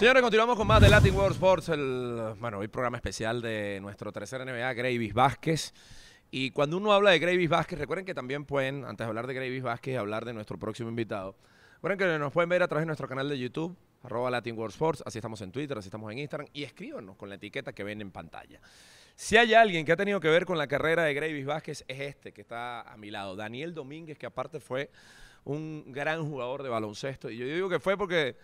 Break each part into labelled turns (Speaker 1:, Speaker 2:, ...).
Speaker 1: Señores, continuamos con más de Latin World Sports. El, bueno, hoy programa especial de nuestro tercer NBA, Gravis Vázquez. Y cuando uno habla de Gravis Vázquez, recuerden que también pueden, antes de hablar de Gravis Vázquez, hablar de nuestro próximo invitado. Recuerden que nos pueden ver a través de nuestro canal de YouTube, arroba Latin World Sports. Así estamos en Twitter, así estamos en Instagram. Y escríbanos con la etiqueta que ven en pantalla. Si hay alguien que ha tenido que ver con la carrera de Gravis Vázquez, es este que está a mi lado, Daniel Domínguez, que aparte fue un gran jugador de baloncesto. Y yo digo que fue porque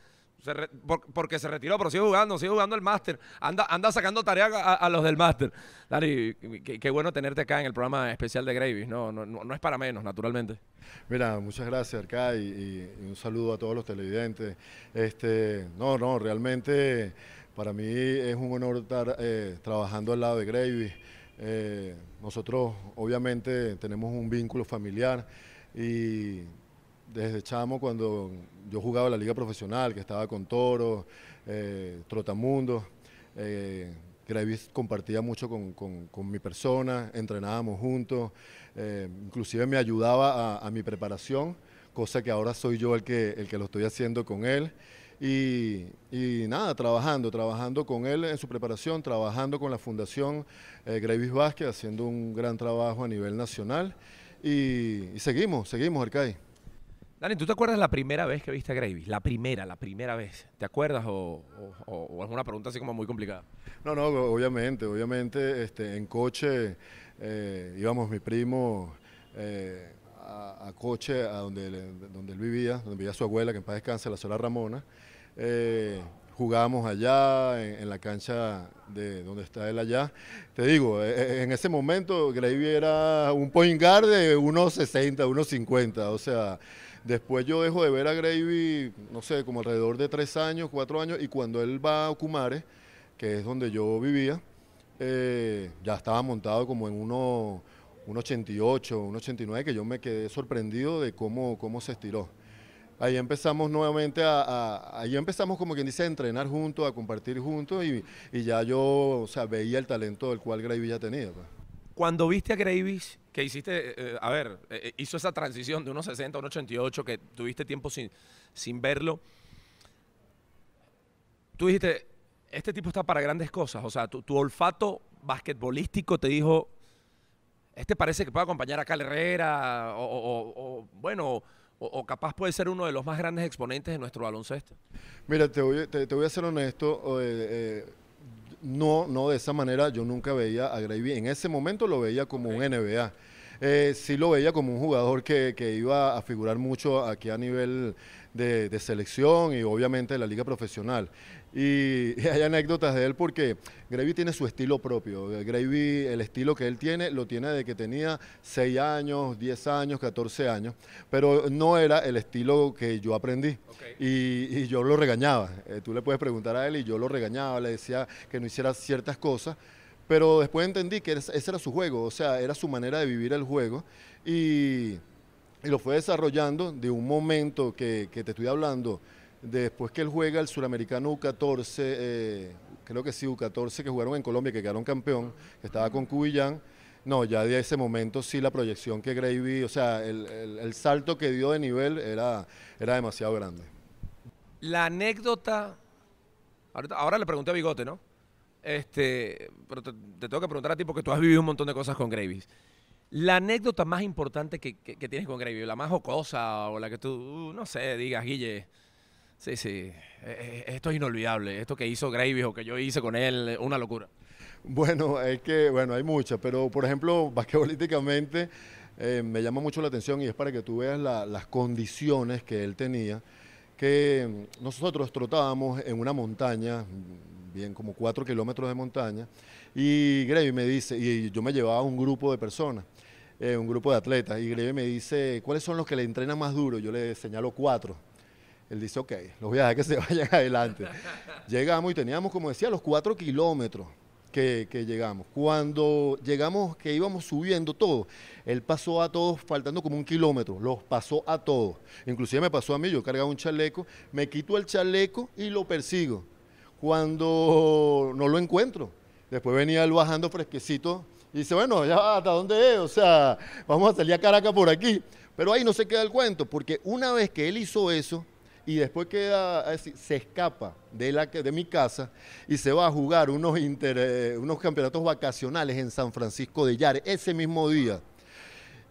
Speaker 1: porque se retiró, pero sigue jugando, sigue jugando el máster. Anda, anda sacando tareas a, los del máster. Dani, qué, bueno tenerte acá en el programa especial de Gravis. No, no, es para menos, naturalmente. Mira, muchas gracias, Arcay,
Speaker 2: y, un saludo a todos los televidentes. Este, no, no, realmente para mí es un honor estar eh, trabajando al lado de Gravis. Eh, nosotros obviamente tenemos un vínculo familiar y desde chamo cuando yo jugaba la liga profesional, que estaba con Toro, eh, Trotamundo. Eh, Gravis compartía mucho con, mi persona, entrenábamos juntos, eh, inclusive me ayudaba a, mi preparación, cosa que ahora soy yo el que, lo estoy haciendo con él. Y, nada, trabajando, trabajando con él en su preparación, trabajando con la Fundación Gravis Vázquez, haciendo un gran trabajo a nivel nacional. Y, seguimos, seguimos, Arcay.
Speaker 1: Dani, ¿tú te acuerdas la primera vez que viste a Gravy? La primera, la primera vez. ¿Te acuerdas o, es una pregunta así como muy complicada?
Speaker 2: No, no, obviamente, obviamente este, en coche eh, íbamos mi primo eh, a, coche a donde, él vivía, donde vivía su abuela, que en paz descanse, la señora Ramona. Eh, jugábamos allá en, la cancha de donde está él allá. Te digo, en ese momento Gravy era un point guard de unos 1.50, o sea... Después yo dejo de ver a Gravy, no sé, como alrededor de tres años, cuatro años, y cuando él va a Okumare, que es donde yo vivía, eh, ya estaba montado como en uno, un 88, un 89, que yo me quedé sorprendido de cómo, cómo se estiró. Ahí empezamos nuevamente a, ahí empezamos como quien dice a entrenar juntos, a compartir juntos y, ya yo o sea, veía el talento del cual Gravy ya tenía. Pues.
Speaker 1: Cuando viste a Gravis, que hiciste, eh, eh, a ver, eh, hizo esa transición de 1.60 a 1.88, que tuviste tiempo sin, sin verlo, tú dijiste, este tipo está para grandes cosas. O sea, tu, olfato basquetbolístico te dijo, este parece que puede acompañar a Cal Herrera, o, bueno, o, capaz puede ser uno de los más grandes exponentes de nuestro baloncesto.
Speaker 2: Mira, te voy, a ser honesto. No, no, de esa manera yo nunca veía a Gravy. En ese momento lo veía como un NBA eh, sí lo veía como un jugador que, iba a figurar mucho aquí a nivel de, selección y obviamente de la liga profesional. Y, hay anécdotas de él porque Gravy tiene su estilo propio. Gravy, el estilo que él tiene, lo tiene de que tenía 6 años, 10 años, 14 años, pero no era el estilo que yo aprendí. Y, yo lo regañaba. Eh, tú le puedes preguntar a él y yo lo regañaba, le decía que no hiciera ciertas cosas pero después entendí que ese era su juego, o sea, era su manera de vivir el juego. Y, lo fue desarrollando de un momento que, te estoy hablando, después que él juega el suramericano U14, eh, creo que sí, U14 que jugaron en Colombia, que quedaron campeón, que estaba con Cubillán. No, ya de ese momento sí la proyección que vi, o sea, el, salto que dio de nivel era,
Speaker 1: era demasiado grande. La anécdota, ahora, ahora le pregunté a Bigote, ¿no? Este, pero te, tengo que preguntar a ti porque tú has vivido un montón de cosas con Gravis. La anécdota más importante que, que, tienes con Gravy, la más jocosa o la que tú, uh, no sé, digas, Guille, sí, sí, eh, eh, esto es inolvidable, esto que hizo Gravy o que yo hice con él, eh, una locura.
Speaker 2: Bueno, es que, bueno, hay muchas, pero por ejemplo, basquetbolísticamente me llama mucho la atención y es para que tú veas las condiciones que él tenía, que mm, nosotros trotábamos en una montaña bien como cuatro kilómetros de montaña. Y Grevy me dice, y yo me llevaba a un grupo de personas, eh, un grupo de atletas, y Grevy me dice, ¿cuáles son los que le entrenan más duro? Yo le señalo cuatro. Él dice, ok, los voy a dejar que se vayan adelante. llegamos y teníamos, como decía, los cuatro kilómetros que, que, llegamos. Cuando llegamos, que íbamos subiendo todo, él pasó a todos, faltando como un kilómetro, los pasó a todos. Inclusive me pasó a mí, yo cargaba un chaleco, me quito el chaleco y lo persigo cuando no lo encuentro. Después venía él bajando fresquecito y dice, bueno, ya hasta dónde es, o sea, vamos a salir a Caracas por aquí. Pero ahí no se queda el cuento, porque una vez que él hizo eso, y después queda, se escapa de, la, de mi casa y se va a jugar unos, eh, unos campeonatos vacacionales en San Francisco de Yare ese mismo día. Y,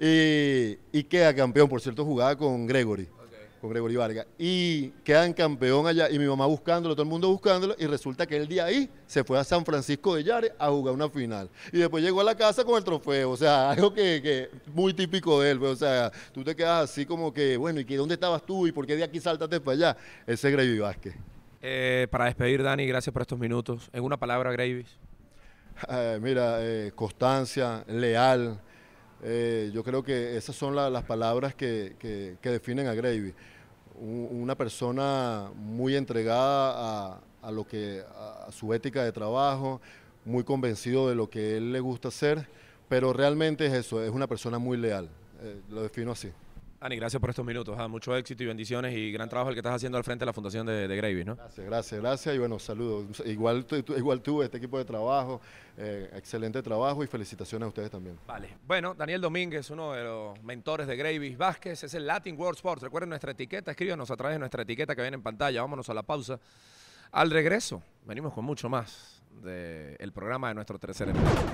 Speaker 2: eh, y queda campeón, por cierto, jugaba con Gregory con Vargas, y quedan campeón allá, y mi mamá buscándolo, todo el mundo buscándolo, y resulta que el día ahí se fue a San Francisco de Yare a jugar una final. Y después llegó a la casa con el trofeo, o sea, algo que, que muy típico de él, pues, o sea, tú te quedas así como que, bueno, ¿y dónde estabas tú? ¿Y por qué de aquí saltaste para allá? Ese es Gravy Vázquez.
Speaker 1: Eh, para despedir, Dani, gracias por estos minutos. En una palabra, Gravis. Eh, mira, eh, constancia, leal.
Speaker 2: yo creo que esas son las palabras que, que definen a Gravy una persona muy entregada a, lo que, a su ética de trabajo, muy convencido de lo que él le gusta hacer, pero realmente es eso, es una persona muy leal, eh, lo defino así.
Speaker 1: Ani, gracias por estos minutos. Ah, mucho éxito y bendiciones y gran trabajo el que estás haciendo al frente de la Fundación de, de ¿no?
Speaker 2: Gracias, gracias, gracias. Y bueno, saludos. Igual tú, igual tú este equipo de trabajo, eh, excelente trabajo y felicitaciones a ustedes también. Vale.
Speaker 1: Bueno, Daniel Domínguez, uno de los mentores de Gravis Vázquez, es el Latin World Sports. Recuerden nuestra etiqueta, escríbanos a través de nuestra etiqueta que viene en pantalla. Vámonos a la pausa. Al regreso, venimos con mucho más del programa de nuestro tercer episodio.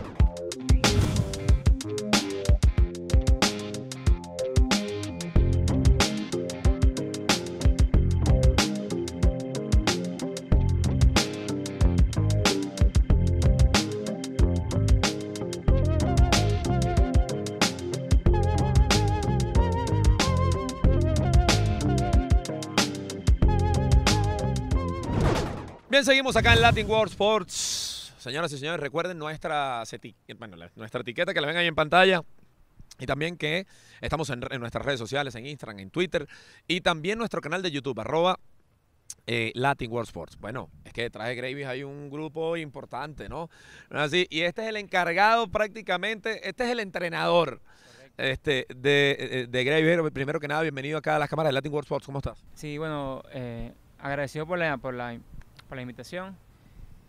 Speaker 1: Bien, seguimos acá en Latin World Sports. Señoras y señores, recuerden nuestra, nuestra etiqueta que la ven ahí en pantalla. Y también que estamos en, nuestras redes sociales, en Instagram, en Twitter. Y también nuestro canal de YouTube, arroba eh, Latin World Sports. Bueno, es que detrás de Gravy hay un grupo importante, ¿no? Así, y este es el encargado prácticamente, este es el entrenador. Este, de, de pero primero que nada, bienvenido acá a las cámaras de Latin World Sports. ¿Cómo
Speaker 3: estás? Sí, bueno, eh, agradecido la, por la por la invitación.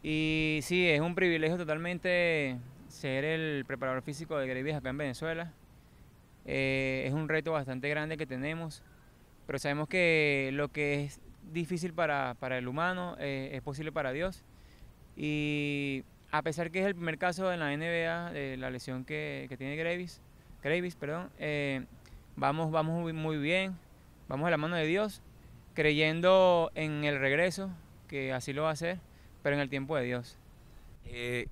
Speaker 3: Y sí, es un privilegio totalmente ser el preparador físico de Greivis acá en Venezuela. Eh, es un reto bastante grande que tenemos, pero sabemos que lo que es difícil para, para el humano eh, es posible para Dios. Y a pesar que es el primer caso en la NBA de la lesión que, que tiene Gravis, perdón, eh, vamos, vamos muy bien, vamos a la mano de Dios, creyendo en el regreso, que así lo va a hacer, pero en el tiempo de Dios. Eh,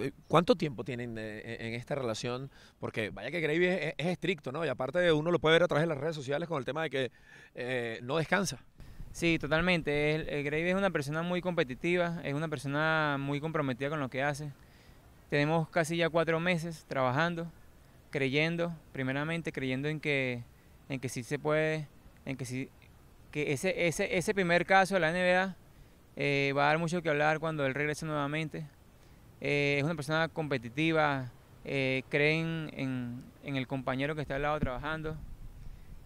Speaker 3: eh, ¿Cuánto tiempo tienen eh, e-, en esta relación?
Speaker 1: Porque vaya que Gravy es, estricto, ¿no? Y aparte de uno lo puede ver a través de las redes sociales con el tema de
Speaker 3: que no descansa. Sí, totalmente. El, Gravy es una persona muy competitiva, es una persona muy comprometida con lo que hace. Tenemos casi ya cuatro meses trabajando, creyendo, primeramente creyendo en que, en que sí se puede, en que sí que ese, ese, ese primer caso de la NBA eh, va a dar mucho que hablar cuando él regrese nuevamente. Eh, es una persona competitiva, eh, cree en, el compañero que está al lado trabajando,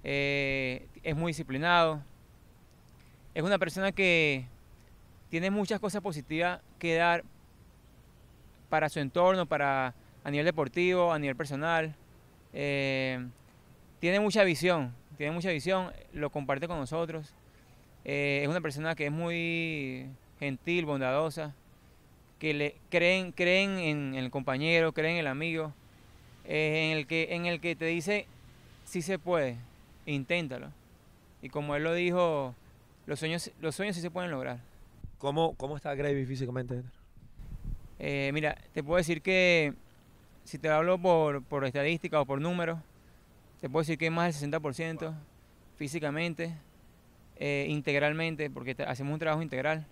Speaker 3: eh, es muy disciplinado, es una persona que tiene muchas cosas positivas que dar para su entorno, para a nivel deportivo, a nivel personal tiene mucha visión, tiene mucha visión, lo comparte con nosotros. Eh, es una persona que es muy gentil, bondadosa, que le creen, creen en, el compañero, creen en el amigo, eh, en, el que, en el que te dice, sí se puede, inténtalo. Y como él lo dijo, los sueños, los sueños sí se pueden lograr. ¿Cómo, cómo está Gravy físicamente? Eh, mira, te puedo decir que si te hablo por, por estadística o por números, te puedo decir que más del 60% físicamente, eh, integralmente, porque hacemos un trabajo integral,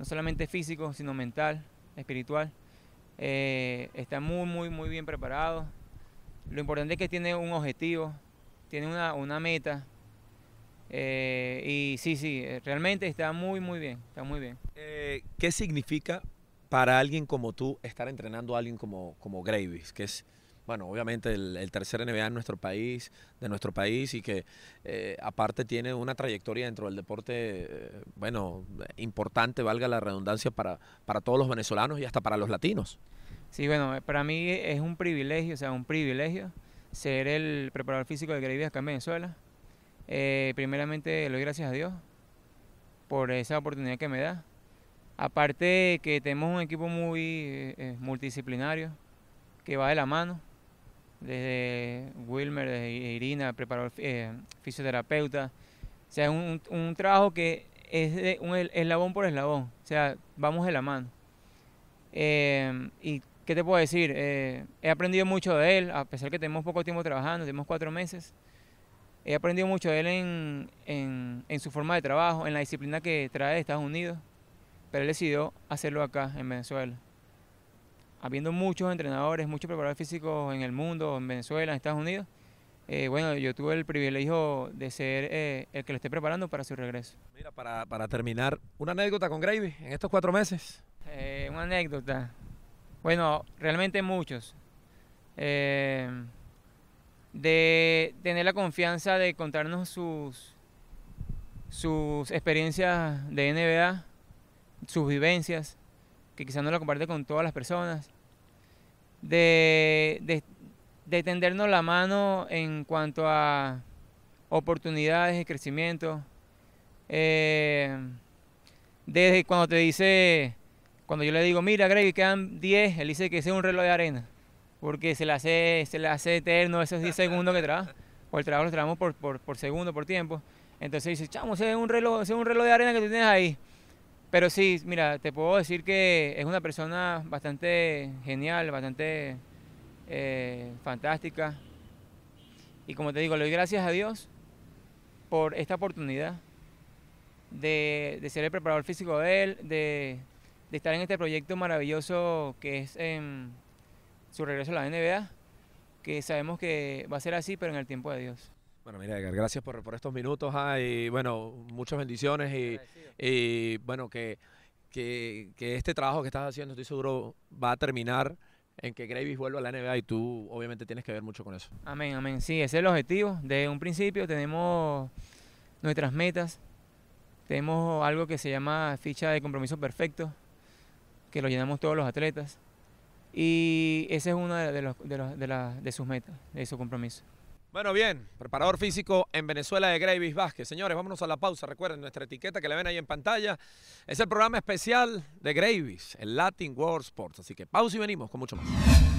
Speaker 3: no solamente físico, sino mental, espiritual. Eh, está muy, muy, muy bien preparado. Lo importante es que tiene un objetivo, tiene una, meta. Eh, y sí, sí, realmente está muy, muy bien, está muy bien.
Speaker 1: ¿Qué significa para alguien como tú estar entrenando a alguien como, como que es bueno, obviamente el, tercer NBA en nuestro país, de nuestro país, y que eh, aparte tiene una trayectoria dentro del deporte, eh, bueno, importante, valga la redundancia, para, todos los venezolanos y hasta para los latinos.
Speaker 3: Sí, bueno, eh, para mí es un privilegio, o sea, un privilegio ser el preparador físico de Grey acá en Venezuela. primeramente, le doy gracias a Dios por esa oportunidad que me da. Aparte que tenemos un equipo muy multidisciplinario que va de la mano desde Wilmer, desde Irina, preparador eh, fisioterapeuta. O sea, es un, trabajo que es eslabón por eslabón. O sea, vamos de la mano. Eh, y qué te puedo decir, eh, he aprendido mucho de él, a pesar que tenemos poco tiempo trabajando, tenemos cuatro meses. He aprendido mucho de él en, en su forma de trabajo, en la disciplina que trae de Estados Unidos, pero él decidió hacerlo acá, en Venezuela habiendo muchos entrenadores, muchos preparadores físicos en el mundo, en Venezuela, en Estados Unidos, eh, bueno, yo tuve el privilegio de ser eh, el que lo esté preparando para su regreso. Mira, para, terminar, ¿una anécdota con Gravy en estos cuatro meses? Eh, una anécdota. Bueno, realmente muchos. de tener la confianza de contarnos sus, sus experiencias de NBA, sus vivencias, que quizás no la comparte con todas las personas de, de, tendernos la mano en cuanto a oportunidades de crecimiento. Eh, desde cuando te dice, cuando yo le digo, mira Greg, quedan 10, él dice que ese es un reloj de arena, porque se le hace, se le hace eterno esos 10 segundos que trabaja, o el trabajo lo trabajamos por, por, segundo, por tiempo. Entonces dice, chamo, un reloj, ese es un reloj de arena que tú tienes ahí. Pero sí, mira, te puedo decir que es una persona bastante genial, bastante eh, fantástica. Y como te digo, le doy gracias a Dios por esta oportunidad de, ser el preparador físico de él, de, estar en este proyecto maravilloso que es em, su regreso a la NBA, que sabemos que va a ser así, pero en el tiempo de Dios. Bueno,
Speaker 1: mira, gracias por,
Speaker 3: por estos minutos. Ah,
Speaker 1: y bueno, muchas bendiciones y, bueno, que, este trabajo que estás haciendo, estoy seguro, va a terminar en que Gravis vuelva a la NBA y tú obviamente tienes
Speaker 3: que ver mucho con eso. Amén, amén. Sí, ese es el objetivo. Desde un principio tenemos nuestras metas. Tenemos algo que se llama ficha de compromiso perfecto, que lo llenamos todos los atletas. Y ese es una de, de, los, de sus metas, de su compromiso.
Speaker 1: Bueno, bien, preparador físico en Venezuela de Gravis Vázquez. Señores, vámonos a la pausa. Recuerden nuestra etiqueta que la ven ahí en pantalla. Es el programa especial de Gravis, el Latin World Sports. Así que pausa y venimos con mucho más.